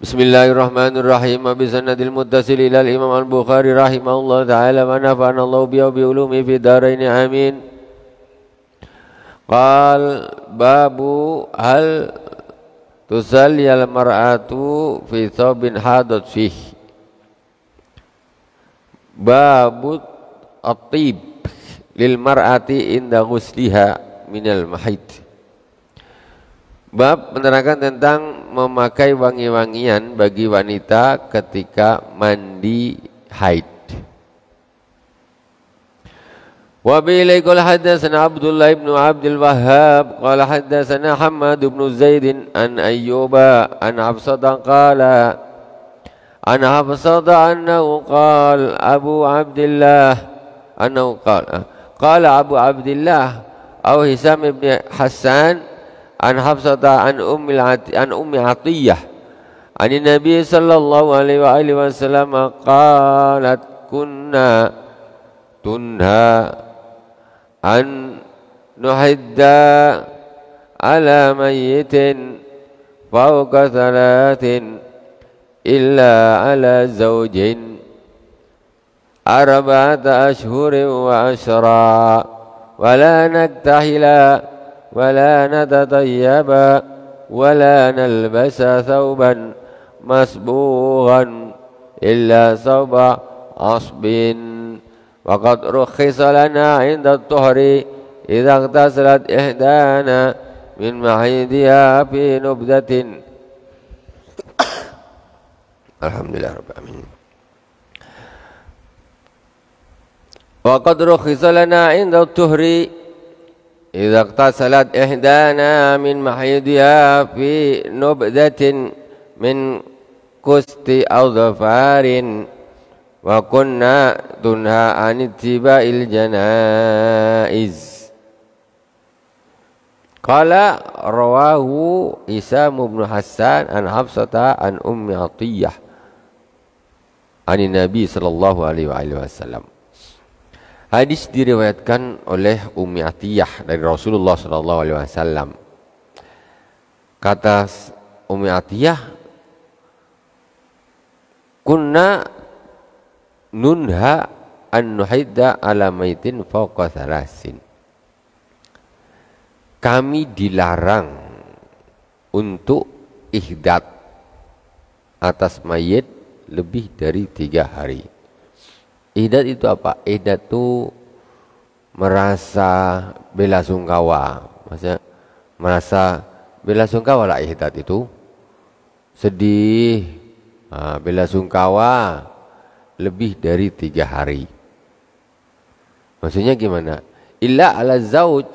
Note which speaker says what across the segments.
Speaker 1: Bismillahirrahmanirrahim. Abi sanadil muttasil ila Imam Al-Bukhari rahimahullah taala wa nafa'ana Allah bi bi ulumi fi daraini amin. Qal babu hal tusalli al mar'atu fi thawbin hadat fih. Babu at-tib lil mar'ati inda ghusliha minal mahid. Bab menerangkan tentang memakai wangi-wangian bagi wanita ketika mandi haid. Wa bi ilaikul haddatsana Abdullah ibn Abdul Wahhab qala haddatsana Hammad ibn Zaid an Ayyuba an Hafsah qala an Hafsah annahu qala Abu Abdullah annahu qala qala Abu Abdullah au Hisam ibn Hasan عن حفصة عن أم عن أم عطية عن النبي صلى الله عليه وآله وسلم قالت كنا تنهى أن نحد على ميت فوق ثلاث إلا على زوج أربعة أشهر وعشرا ولا نكتحلا ولا نتطيب ولا نلبس ثوبا مصبوغا إلا ثوب عصب وقد رخص لنا عند الطهر إذا اغتسلت إحدانا من محيدها في نبذة الحمد لله رب العالمين وقد رخص لنا عند الطهر إذا اغتسلت إحدانا من محيضها في نبذة من كست أو ظفار وكنا تنهى عن اتباع الجنائز قال رواه إسام بن حسان عن حفصة عن أم عطية عن النبي صلى الله عليه وآله وسلم Hadis diriwayatkan oleh Umi Atiyah dari Rasulullah Shallallahu Alaihi Wasallam. Kata Umi Atiyah, kunna nunha an nuhidda ala maitin fawqa Kami dilarang untuk ihdat atas mayit lebih dari tiga hari. Idat itu apa? Idat itu merasa bela sungkawa. Maksudnya merasa bela sungkawa lah idat itu. Sedih, nah, bela sungkawa lebih dari tiga hari. Maksudnya gimana? Illa ala zauj.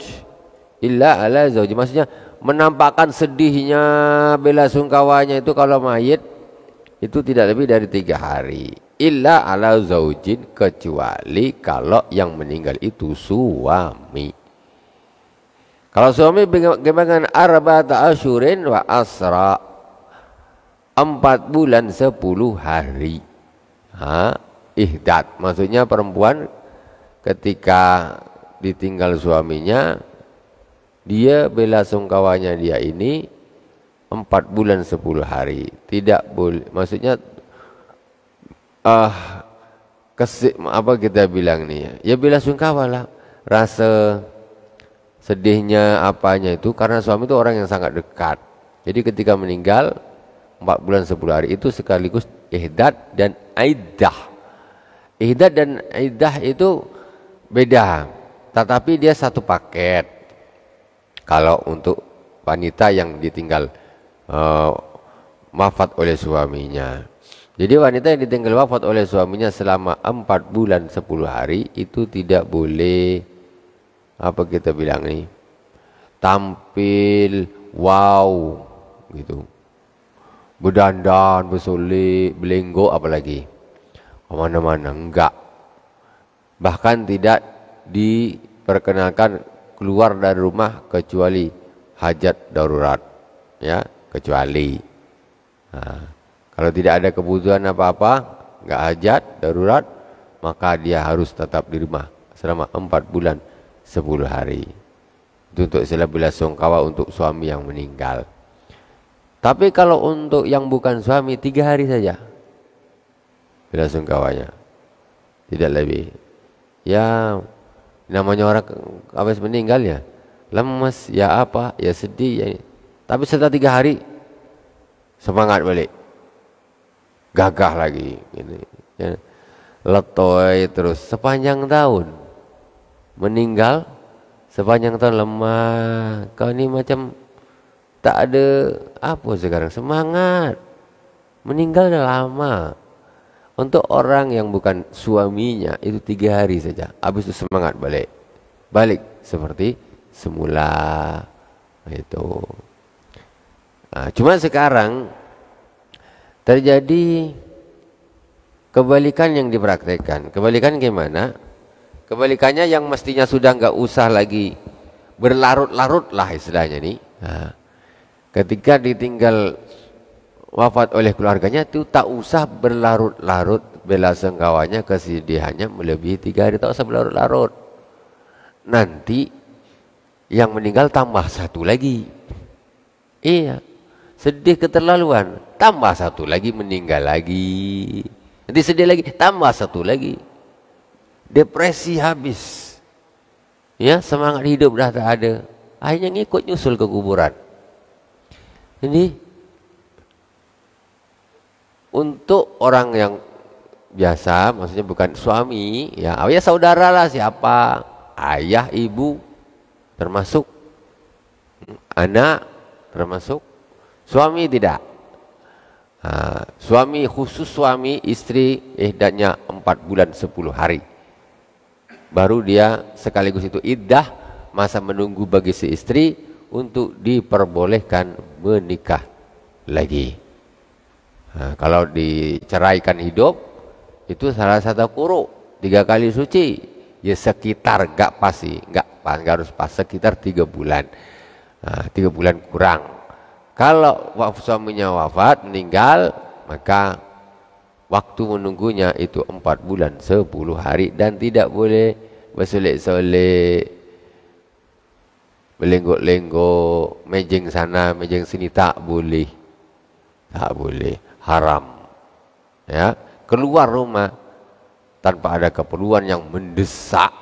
Speaker 1: Illa ala zauj. Maksudnya menampakkan sedihnya bela sungkawanya itu kalau mayit itu tidak lebih dari tiga hari illa ala zaujin kecuali kalau yang meninggal itu suami kalau suami gemangan arba'ata asyurin wa asra empat bulan sepuluh hari ha? ihdat maksudnya perempuan ketika ditinggal suaminya dia bela sungkawanya dia ini empat bulan sepuluh hari tidak boleh maksudnya ah kesik apa kita bilang nih ya, ya bila sungkawa lah rasa sedihnya apanya itu karena suami itu orang yang sangat dekat jadi ketika meninggal empat bulan sepuluh hari itu sekaligus ihdad dan aidah ihdad dan aidah itu beda tetapi dia satu paket kalau untuk wanita yang ditinggal uh, oleh suaminya. Jadi wanita yang ditinggal wafat oleh suaminya selama 4 bulan 10 hari itu tidak boleh apa kita bilang nih tampil wow gitu. Berdandan, bersolek, belenggo apalagi. Kemana-mana enggak. Bahkan tidak diperkenalkan keluar dari rumah kecuali hajat darurat ya kecuali nah, kalau tidak ada kebutuhan apa-apa nggak hajat darurat maka dia harus tetap di rumah selama empat bulan sepuluh hari itu untuk selebila sungkawa untuk suami yang meninggal tapi kalau untuk yang bukan suami tiga hari saja bila sungkawanya tidak lebih ya namanya orang habis meninggal ya lemes ya apa ya sedih ya tapi setelah tiga hari semangat balik, gagah lagi, ini, gitu. Ya. letoy terus sepanjang tahun, meninggal sepanjang tahun lemah. Kau ini macam tak ada apa sekarang semangat. Meninggal udah lama. Untuk orang yang bukan suaminya itu tiga hari saja. Habis itu semangat balik. Balik seperti semula. Itu. Nah, cuma sekarang terjadi kebalikan yang dipraktekkan. Kebalikan gimana? Kebalikannya yang mestinya sudah nggak usah lagi berlarut-larut lah istilahnya nih. Nah, ketika ditinggal wafat oleh keluarganya itu tak usah berlarut-larut bela sengkawanya kesedihannya melebihi tiga hari tak usah berlarut-larut. Nanti yang meninggal tambah satu lagi. Iya. Sedih keterlaluan. Tambah satu lagi meninggal lagi. Nanti sedih lagi, tambah satu lagi. Depresi habis. Ya, semangat hidup dah tak ada. Akhirnya ngikut nyusul ke kuburan. Ini untuk orang yang biasa, maksudnya bukan suami, ya, oh ya saudara lah siapa, ayah, ibu, termasuk anak, termasuk Suami tidak. suami khusus suami istri idahnya empat bulan sepuluh hari. Baru dia sekaligus itu idah masa menunggu bagi si istri untuk diperbolehkan menikah lagi. kalau diceraikan hidup itu salah satu kuro tiga kali suci ya sekitar gak pasti gak, gak harus pas sekitar tiga bulan nah, tiga bulan kurang kalau suaminya wafat, meninggal, maka waktu menunggunya itu empat bulan sepuluh hari dan tidak boleh bersolek-solek belenggok-lenggok mejeng sana mejeng sini tak boleh tak boleh haram ya keluar rumah tanpa ada keperluan yang mendesak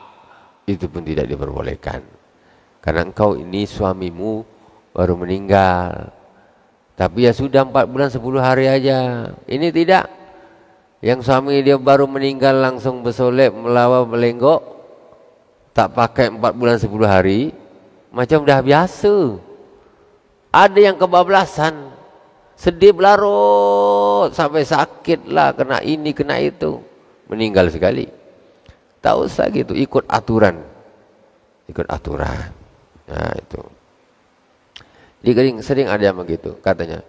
Speaker 1: itu pun tidak diperbolehkan karena engkau ini suamimu baru meninggal tapi ya sudah empat bulan sepuluh hari aja. Ini tidak. Yang suami dia baru meninggal langsung bersolek melawa melenggok. Tak pakai empat bulan sepuluh hari. Macam dah biasa. Ada yang kebablasan. Sedih larut sampai sakit lah. Kena ini, kena itu. Meninggal sekali. Tak usah gitu. Ikut aturan. Ikut aturan. Nah itu. Dikering sering ada yang begitu katanya.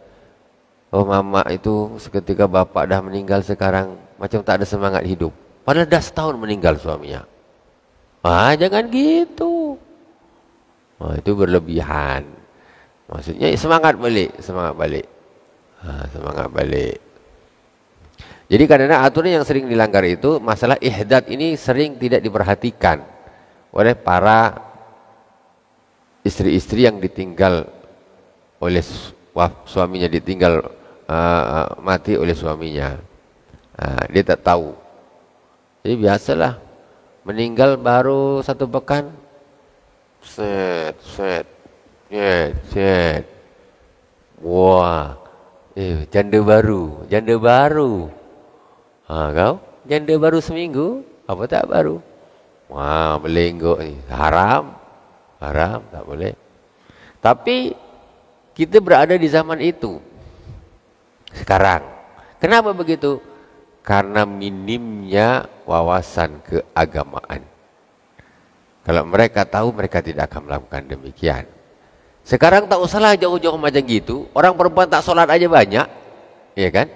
Speaker 1: Oh mama itu seketika bapak dah meninggal sekarang macam tak ada semangat hidup. Padahal dah setahun meninggal suaminya. Ah jangan gitu. Ah, itu berlebihan. Maksudnya eh, semangat balik, semangat balik. Ah, semangat balik. Jadi karena aturan yang sering dilanggar itu masalah ihdat ini sering tidak diperhatikan oleh para istri-istri yang ditinggal oleh suaminya ditinggal uh, mati oleh suaminya ah, dia tak tahu jadi biasalah meninggal baru satu pekan set set set set wah eh, janda baru janda baru ha, kau janda baru seminggu apa tak baru wah belenggok ni haram haram tak boleh tapi kita berada di zaman itu. Sekarang. Kenapa begitu? Karena minimnya wawasan keagamaan. Kalau mereka tahu mereka tidak akan melakukan demikian. Sekarang tak usahlah jauh-jauh macam gitu. Orang perempuan tak sholat aja banyak. ya kan?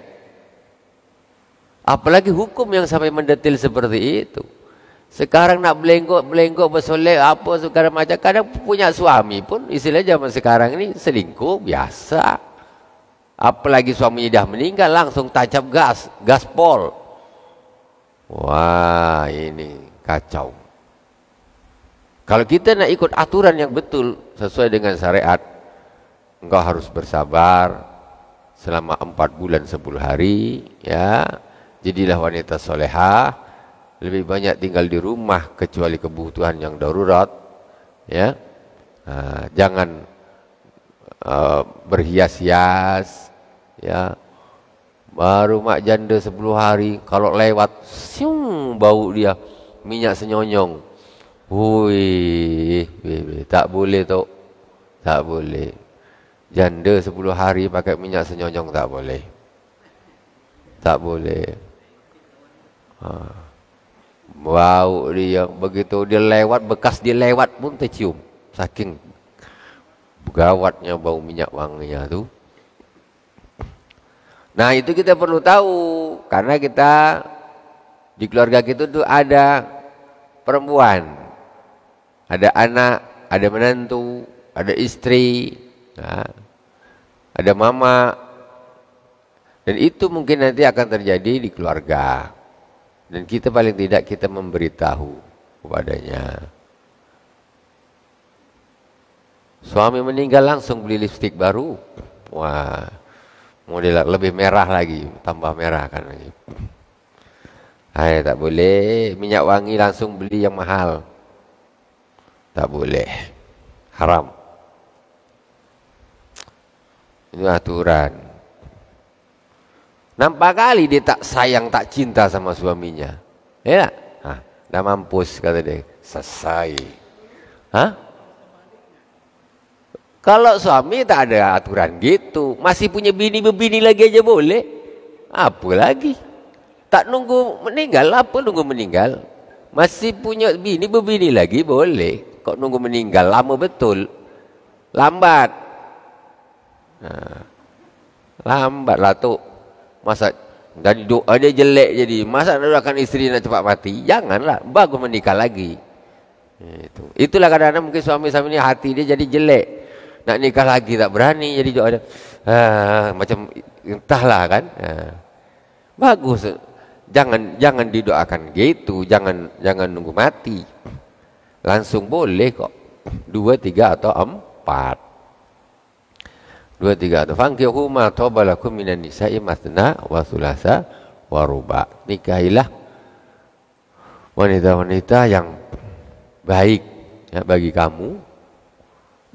Speaker 1: Apalagi hukum yang sampai mendetil seperti itu. Sekarang nak belenggok-belenggok bersolek apa sekarang macam kadang punya suami pun istilah zaman sekarang ni selingkuh biasa. Apalagi suaminya dah meninggal langsung tancap gas, gaspol. Wah, ini kacau. Kalau kita nak ikut aturan yang betul sesuai dengan syariat, engkau harus bersabar selama empat bulan sepuluh hari, ya. Jadilah wanita solehah, lebih banyak tinggal di rumah kecuali kebutuhan yang darurat ya nah, jangan uh, berhias-hias ya baru mak janda 10 hari kalau lewat siung bau dia minyak senyonyong Hui, tak boleh tu. Tak boleh. Janda 10 hari pakai minyak senyonyong tak boleh. Tak boleh. Ha. Ah bau dia begitu dia lewat bekas dia lewat pun tercium saking gawatnya bau minyak wanginya tuh nah itu kita perlu tahu karena kita di keluarga kita tuh ada perempuan ada anak ada menantu ada istri ada mama dan itu mungkin nanti akan terjadi di keluarga dan kita paling tidak kita memberitahu kepadanya. Suami meninggal langsung beli lipstik baru. Wah, model lebih merah lagi, tambah merah kan lagi. Hai, tak boleh. Minyak wangi langsung beli yang mahal. Tak boleh. Haram. Itu aturan. Nampak kali dia tak sayang, tak cinta sama suaminya. Ya tak? dah mampus kata dia. Selesai. Hah? Kalau suami tak ada aturan gitu. Masih punya bini bebini lagi aja boleh. Apa lagi? Tak nunggu meninggal. Apa nunggu meninggal? Masih punya bini bebini lagi boleh. Kok nunggu meninggal? Lama betul. Lambat. Nah, lambat lah tuh Masa doa dia jelek jadi masa doakan istri nak cepat mati janganlah bagus menikah lagi eh, itu itulah kadang-kadang mungkin suami-suami ini hati dia jadi jelek nak nikah lagi tak berani jadi doa dia ah, macam entahlah kan ah. bagus jangan jangan didoakan gitu jangan jangan nunggu mati langsung boleh kok dua tiga atau empat dua tiga atau fankihu ma tobalakum minan nisa'i masna wa sulasa wa ruba nikahilah wanita-wanita yang baik ya, bagi kamu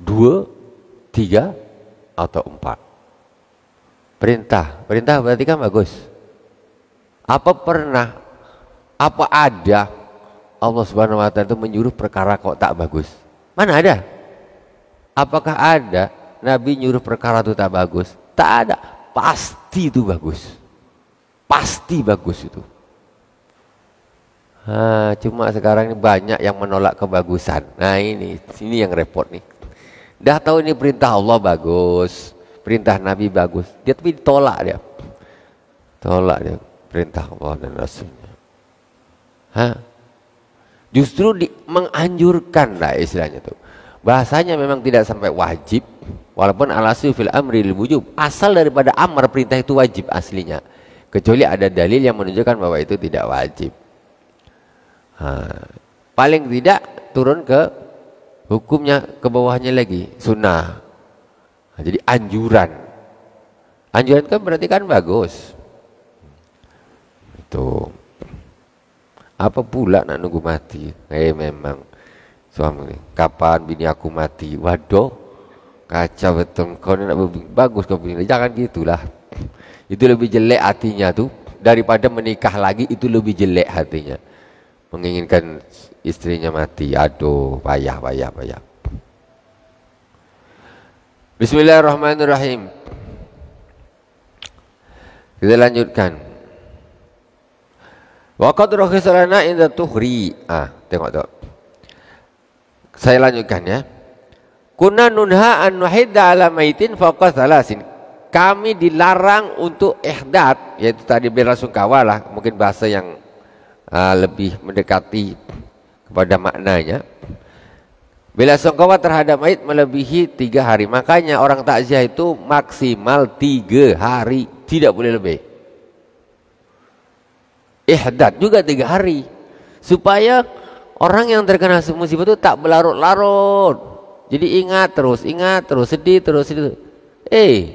Speaker 1: dua tiga atau empat perintah perintah berarti kan bagus apa pernah apa ada Allah Subhanahu wa taala itu menyuruh perkara kok tak bagus mana ada apakah ada Nabi nyuruh perkara itu tak bagus. Tak ada, pasti itu bagus. Pasti bagus itu. Ha, ah, cuma sekarang ini banyak yang menolak kebagusan. Nah ini, ini yang repot nih. Dah tahu ini perintah Allah bagus, perintah Nabi bagus. Dia tapi ditolak dia. Tolak dia perintah Allah dan Rasulnya. Hah? Justru di, menganjurkan lah istilahnya tuh. Bahasanya memang tidak sampai wajib, Walaupun alasu fil amri lil wujub, asal daripada amar perintah itu wajib aslinya. Kecuali ada dalil yang menunjukkan bahwa itu tidak wajib. Ha. Paling tidak turun ke hukumnya ke bawahnya lagi, sunnah. jadi anjuran. Anjuran kan berarti kan bagus. Itu apa pula nak nunggu mati? Eh memang suami kapan bini aku mati? Waduh kacau betul kau nak berbini bagus kau punya jangan gitulah itu lebih jelek hatinya tuh daripada menikah lagi itu lebih jelek hatinya menginginkan istrinya mati aduh payah payah payah Bismillahirrahmanirrahim kita lanjutkan Waqad rakhisalana inda tuhri ah tengok tu saya lanjutkan ya Kuna nunha an nuhidda ala maitin fauqa salasin. Kami dilarang untuk ihdat, yaitu tadi bela sungkawa lah, mungkin bahasa yang uh, lebih mendekati kepada maknanya. Bela sungkawa terhadap mayit melebihi tiga hari. Makanya orang takziah itu maksimal tiga hari, tidak boleh lebih. Ihdat juga tiga hari. Supaya orang yang terkena musibah itu tak berlarut-larut jadi ingat terus, ingat terus, sedih terus, sedih Eh,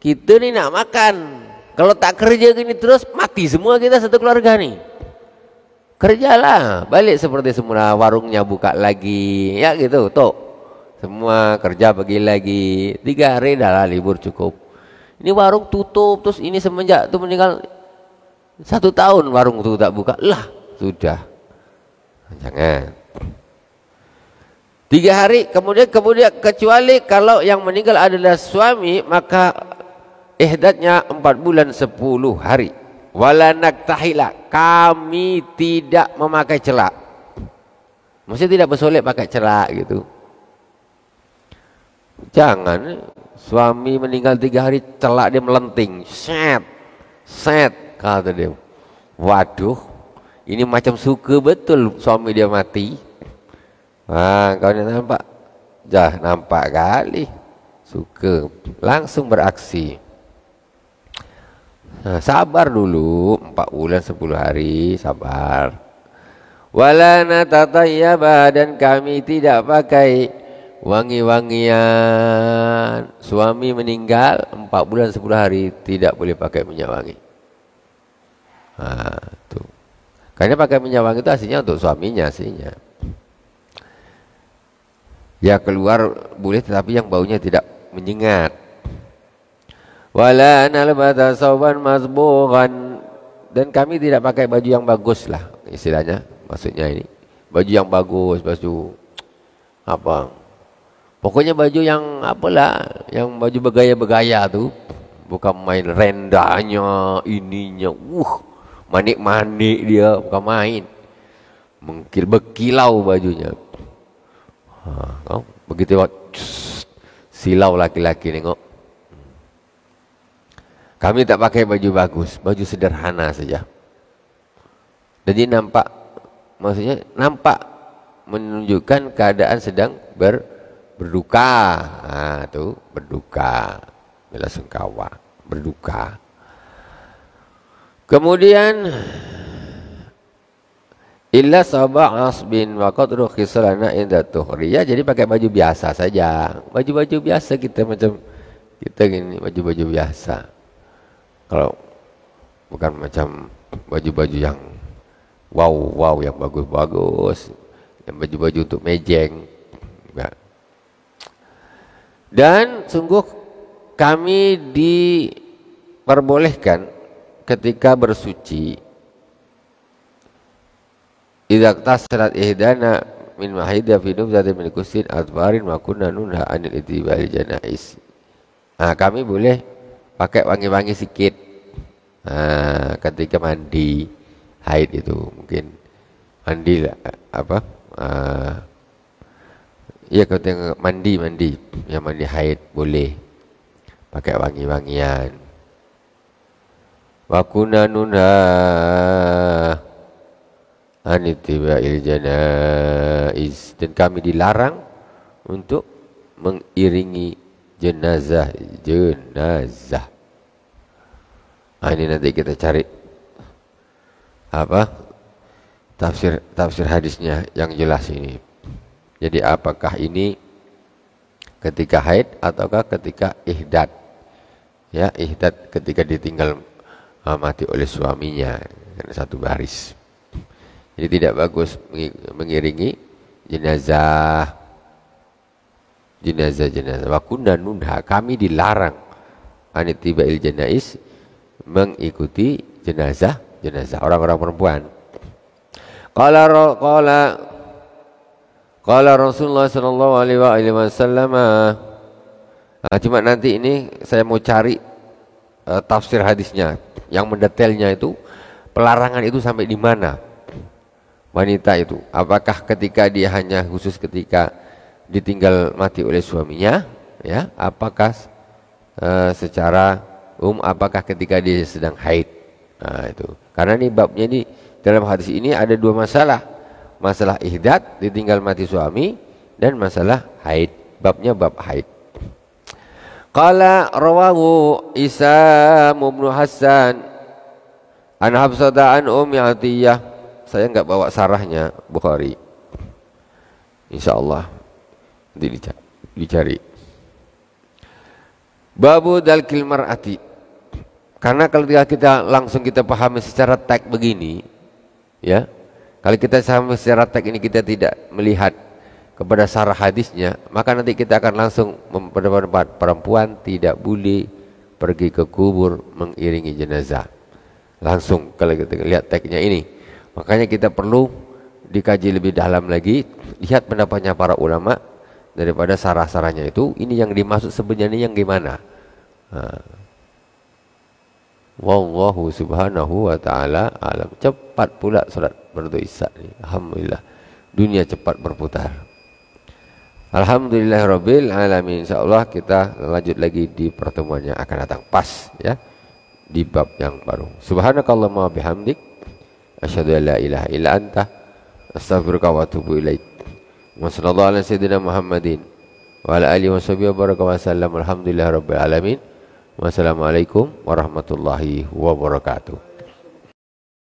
Speaker 1: kita nih nak makan. Kalau tak kerja gini terus mati semua kita satu keluarga nih. Kerjalah, balik seperti semula warungnya buka lagi, ya gitu, tuh. Semua kerja pergi lagi, tiga hari dah libur cukup. Ini warung tutup, terus ini semenjak tuh meninggal satu tahun warung itu tak buka, lah sudah, jangan. Tiga hari kemudian kemudian kecuali kalau yang meninggal adalah suami maka ihdatnya empat bulan sepuluh hari. Walanak tahila kami tidak memakai celak. Maksudnya tidak bersolek pakai celak gitu. Jangan suami meninggal tiga hari celak dia melenting. Set, set kata dia. Waduh, ini macam suka betul suami dia mati. Wah, kau nampak? Dah nampak kali. Suka. Langsung beraksi. Ha, ah, sabar dulu. Empat bulan sepuluh hari. Sabar. Wala natatayyaba dan kami tidak pakai wangi-wangian. Suami meninggal empat bulan sepuluh hari tidak boleh pakai minyak wangi. Ha, ah, tu. Karena pakai minyak wangi itu aslinya untuk suaminya aslinya. Ya keluar boleh tetapi yang baunya tidak menyengat. Wala nalbata sauban masbughan dan kami tidak pakai baju yang bagus lah istilahnya maksudnya ini baju yang bagus baju apa pokoknya baju yang apalah yang baju bergaya-bergaya tuh bukan main rendahnya ininya uh manik-manik dia bukan main mengkil berkilau bajunya Oh, begitu tengok silau laki-laki nengok. Kami tak pakai baju bagus, baju sederhana saja. Jadi nampak maksudnya nampak menunjukkan keadaan sedang ber, berduka. Nah, itu berduka. bila sengkawa, berduka. Kemudian Illa sabah asbin wa qadru khisalana indah tuhri. Ya, jadi pakai baju biasa saja. Baju-baju biasa kita macam kita gini baju-baju biasa. Kalau bukan macam baju-baju yang wow wow yang bagus-bagus, yang baju-baju untuk mejeng. Enggak. Dan sungguh kami diperbolehkan ketika bersuci Idza tasrat ihdana min mahida fi nubzati min kusin adbarin wa nunha anil itibali janais. Nah, kami boleh pakai wangi-wangi sedikit. Nah, ketika mandi haid itu mungkin mandi apa? Uh, ya ketika mandi mandi yang mandi haid boleh pakai wangi-wangian. Wa nunha anitiba'il janaiz dan kami dilarang untuk mengiringi jenazah jenazah nah, ini nanti kita cari apa tafsir tafsir hadisnya yang jelas ini jadi apakah ini ketika haid ataukah ketika ihdad ya ihdad ketika ditinggal ah, mati oleh suaminya satu baris jadi tidak bagus mengiringi jenazah jenazah jenazah. Waktu kunna nunha kami dilarang anitibail janais mengikuti jenazah jenazah orang-orang perempuan. Qala qala qala Rasulullah sallallahu alaihi wasallam ah, cuma nanti ini saya mau cari uh, tafsir hadisnya yang mendetailnya itu pelarangan itu sampai di mana wanita itu apakah ketika dia hanya khusus ketika ditinggal mati oleh suaminya ya apakah eh, secara um apakah ketika dia sedang haid nah itu karena ini babnya ini dalam hadis ini ada dua masalah masalah ihdat ditinggal mati suami dan masalah haid babnya bab haid qala rawahu Isa bin Hasan an an Ummi Atiyah saya nggak bawa sarahnya Bukhari. Insya Allah nanti dicari. babu Babu dalkil mar'ati. Karena kalau kita langsung kita pahami secara tag begini, ya. Kalau kita sama secara tag ini kita tidak melihat kepada sarah hadisnya, maka nanti kita akan langsung memperdebat perempuan tidak boleh pergi ke kubur mengiringi jenazah. Langsung kalau kita lihat tagnya ini. Makanya kita perlu dikaji lebih dalam lagi, lihat pendapatnya para ulama daripada sarah-sarahnya itu, ini yang dimaksud sebenarnya yang gimana? Nah. Wallahu subhanahu wa ta'ala alam. Cepat pula surat berdua. isya Alhamdulillah. Dunia cepat berputar. Alhamdulillah Rabbil Alamin InsyaAllah kita lanjut lagi di pertemuan yang akan datang Pas ya Di bab yang baru Subhanakallahumma bihamdik أشهد أن لا إله إلا أنت أستغفرك وأتوب إليك وصلى الله على سيدنا محمد وعلى آله وصحبه وبارك وسلم الحمد لله رب العالمين والسلام عليكم ورحمة الله وبركاته